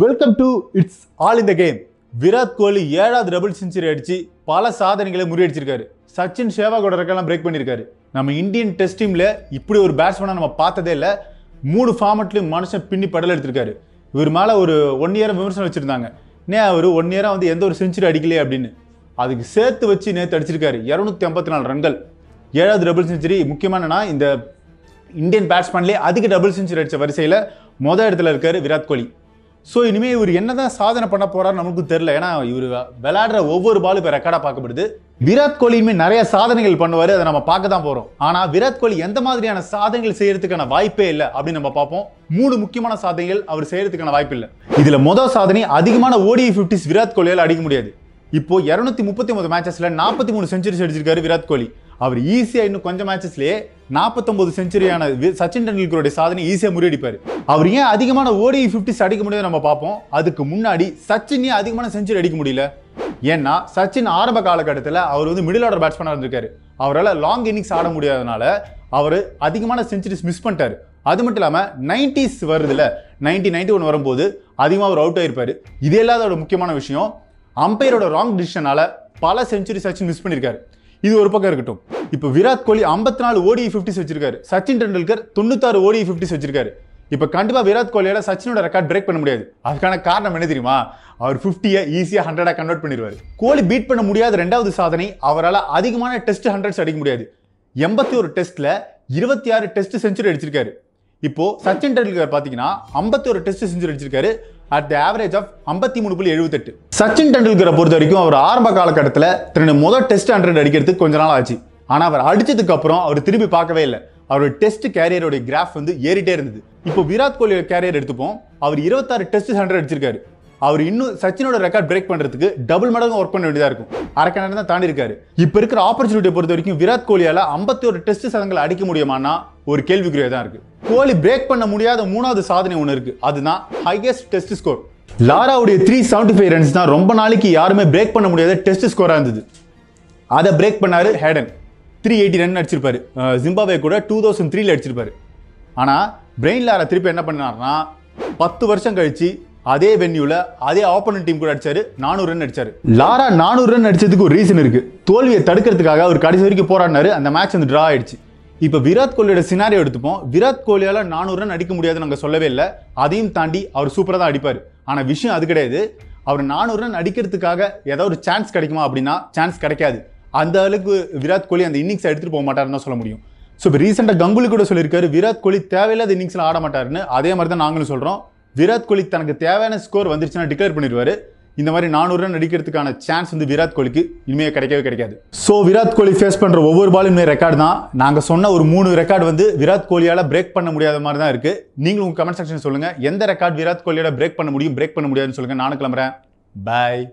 welcome to it's all in the game Virat Kohli ஏழாவது double century அடித்து பல சாதனைகளை முறியடிச்சிருக்காரு சச்சின் கூட ரெக்கெல்லாம் பிரேக் பண்ணியிருக்காரு நம்ம இந்தியன் டெஸ்ட் டீமில் இப்படி ஒரு பேட்ஸ்மேனாக நம்ம பார்த்ததே இல்லை மூணு ஃபார்மெட்லையும் மனுஷன் பின்னி படல் எடுத்திருக்காரு இவர் மேலே ஒரு ஒன் இயராக விமர்சனம் வச்சுருந்தாங்க நே அவர் ஒன் இயராக வந்து எந்த ஒரு செஞ்சுரி அடிக்கலையே அப்படின்னு அதுக்கு சேர்த்து வச்சு நேற்று அடிச்சிருக்காரு இரநூத்தி ஐம்பத்தி நாலு ரன்கள் ஏழாவது டபுள் செஞ்சுரி முக்கியமானனா இந்த இந்தியன் பேட்ஸ்மேன்லேயே அதிக டபுள் செஞ்சுரி அடித்த வரிசையில் மொதல் இடத்துல இருக்கார் விராட் கோலி ஸோ இனிமேல் இவர் என்னதான் சாதனை பண்ண போறாருன்னு நமக்கு தெரில ஏன்னா இவர் விளையாடுற ஒவ்வொரு பாலும் இப்போ ரெக்கார்டாக பார்க்கப்படுது விராட் கோலியுமே நிறைய சாதனைகள் பண்ணுவார் அதை நம்ம பார்க்க தான் போகிறோம் ஆனால் விராட் கோலி எந்த மாதிரியான சாதனைகள் செய்யறதுக்கான வாய்ப்பே இல்லை அப்படின்னு நம்ம பார்ப்போம் மூணு முக்கியமான சாதனைகள் அவர் செய்யறதுக்கான வாய்ப்பு இல்லை இதில் மொதல் சாதனை அதிகமான ஓடிஐ ஃபிஃப்டிஸ் விராட் கோலியால் அடிக்க முடியாது இப்போ இரநூத்தி முப்பத்தி ஒன்பது மேட்சஸில் நாற்பத்தி மூணு செஞ்சுரிஸ் அடிச்சிருக்காரு விராட் கோலி அவர் ஈஸியாக இன்னும் கொஞ்சம் மேட்சஸ்லேயே நாற்பத்தொம்பது செஞ்சுரியான சச்சின் டெண்டுல்கருடைய சாதனை ஈஸியாக முறியடிப்பார் அவர் ஏன் அதிகமான ஓடி ஃபிஃப்டிஸ் e அடிக்க முடியாது நம்ம பார்ப்போம் அதுக்கு முன்னாடி சச்சின் ஏன் அதிகமான செஞ்சுரி அடிக்க முடியல ஏன்னா சச்சின் ஆரம்ப காலகட்டத்தில் அவர் வந்து மிடில் ஆர்டர் பேட்ஸ்மேனாக இருந்திருக்காரு அவரால் லாங் இன்னிங்ஸ் ஆட முடியாதனால அவர் அதிகமான செஞ்சுரிஸ் மிஸ் பண்ணிட்டார் அது மட்டும் இல்லாமல் நைன்டிஸ் வருது இல்லை நைன்டி நைன்டி ஒன் வரும்போது அதிகமாக அவர் அவுட் ஆகிருப்பார் இது இல்லாத ஒரு முக்கியமான விஷயம் அம்பையரோட ராங் டிசிஷனால் பல செஞ்சுரி சச்சின் மிஸ் பண்ணியிருக்காரு இது ஒரு பக்கம் இருக்கட்டும் இப்போ விராட் கோலி ஐம்பத்தி நாலு ஓடி ஃபிஃப்டிஸ் வச்சிருக்காரு சச்சின் டெண்டுல்கர் தொண்ணூத்தாறு ஓடி ஃபிஃப்டிஸ் வச்சிருக்காரு இப்போ கண்டிப்பாக விராட் கோலியால் சச்சினோட ரெக்கார்ட் பிரேக் பண்ண முடியாது அதுக்கான காரணம் என்ன தெரியுமா அவர் ஃபிஃப்டியை ஈஸியாக ஹண்ட்ரடாக கன்வெர்ட் பண்ணிடுவார் கோலி பீட் பண்ண முடியாத ரெண்டாவது சாதனை அவரால் அதிகமான டெஸ்ட் ஹண்ட்ரட்ஸ் அடிக்க முடியாது எண்பத்தி ஒரு டெஸ்ட்டில் இருபத்தி ஆறு டெஸ்ட் செஞ்சுரி அடிச்சிருக்காரு இப்போ சச்சின் டெண்டுல்கர் பார்த்தீங்கன்னா ஒரு டெஸ்ட் செஞ்சு அடிச்சிருக்காரு அட் த ஆவரேஜ் ஆஃப் ஐம்பத்தி மூணு புள்ளி எழுபத்தெட்டு சச்சின் டெண்டுல்கரை பொறுத்த வரைக்கும் அவர் ஆரம்ப காலகட்டத்தில் தன்னுடைய முதல் டெஸ்ட் ஹண்ட்ரட் அடிக்கிறதுக்கு கொஞ்ச நாள் ஆச்சு ஆனால் அவர் அடிச்சதுக்கு அப்புறம் அவர் திரும்பி பார்க்கவே இல்லை அவருடைய டெஸ்ட் கேரியருடைய கிராஃப் வந்து ஏறிட்டே இருந்தது இப்போ விராட் கோலியோட கேரியர் எடுத்துப்போம் அவர் இருபத்தாறு டெஸ்ட் ஹண்ட்ரட் அடிச்சிருக்காரு அவர் இன்னும் சச்சினோட ரெக்கார்ட் பிரேக் பண்ணுறதுக்கு டபுள் மடங்கு ஒர்க் பண்ண வேண்டியதாக இருக்கும் அரை நேரம் தான் தாண்டி இருக்காரு இப்போ இருக்கிற ஆப்பர்ச்சுனிட்டியை பொறுத்த வரைக்கும் விராட் கோலியால் ஐம்பத்தி ஒரு டெஸ்ட் சதங்களை அடிக்க முடியுமானா ஒரு கேள்விக்குரிய தான் இருக்குது கோலி பிரேக் பண்ண முடியாத மூணாவது சாதனை ஒன்று இருக்குது அதுதான் ஹையஸ்ட் டெஸ்ட் ஸ்கோர் லாராவுடைய த்ரீ செவன்டி ஃபைவ் ரன்ஸ் தான் ரொம்ப நாளைக்கு யாருமே பிரேக் பண்ண முடியாத டெஸ்ட் ஸ்கோராக இருந்தது அதை பிரேக் பண்ணார் ஹேடன் த்ரீ எயிட்டி ரன் அடிச்சிருப்பாரு ஜிம்பாவே கூட டூ தௌசண்ட் த்ரீல அடிச்சிருப்பாரு ஆனால் பிரெயின் லாரா திருப்பி என்ன பண்ணார்னா பத்து வருஷம் கழிச்சு அதே வென்யூவில் அதே ஆப்போனன்ட் டீம் கூட அடிச்சாரு நானூறு ரன் அடிச்சாரு லாரா நானூறு ரன் அடிச்சதுக்கு ஒரு ரீசன் இருக்கு தோல்வியை தடுக்கிறதுக்காக அவர் கடைசி வரைக்கும் போராடினாரு அந்த மேட்ச் வந்து ட்ரா ஆயிடுச்சு இப்போ விராட் கோலியோட சினாரியோ எடுத்துப்போம் விராட் கோலியால் நானூறு ரன் அடிக்க முடியாதுன்னு நாங்கள் சொல்லவே இல்லை அதையும் தாண்டி அவர் சூப்பராக தான் அடிப்பார் ஆனால் விஷயம் அது கிடையாது அவர் நானூறு ரன் அடிக்கிறதுக்காக ஏதாவது ஒரு சான்ஸ் கிடைக்குமா அப்படின்னா சான்ஸ் கிடைக்காது அந்த அளவுக்கு விராட் கோலி அந்த இன்னிங்ஸை எடுத்துகிட்டு போக மாட்டாருன்னு தான் சொல்ல முடியும் ஸோ இப்போ ரீசெண்டாக கங்குலி கூட சொல்லியிருக்காரு விராட் கோலி தேவையில்லாத இன்னிங்ஸில் ஆட மாட்டாருன்னு அதே மாதிரி தான் நாங்களும் சொல்கிறோம் விராட் கோலி தனக்கு தேவையான ஸ்கோர் வந்துருச்சுன்னா டிக்ளேர் பண்ணிடுவார் இந்த மாதிரி நானூறு ரன் அடிக்கிறதுக்கான சான்ஸ் வந்து விராட் கோலிக்கு இனிமேல் கிடைக்கவே கிடைக்காது ஸோ விராட் கோலி ஃபேஸ் பண்ணுற ஒவ்வொரு இனிமேல் ரெக்கார்டு தான் நாங்கள் சொன்ன ஒரு மூணு ரெக்கார்டு வந்து விராட் கோலியால் பிரேக் பண்ண முடியாத மாதிரி தான் இருக்குது நீங்களும் உங்கள் கமெண்ட் செக்ஷன் சொல்லுங்கள் எந்த ரெக்கார்டு விராட் கோலியோட பிரேக் பண்ண முடியும் பிரேக் பண்ண முடியாதுன்னு சொல்லுங்கள் நானும் கிளம்புறேன் பாய்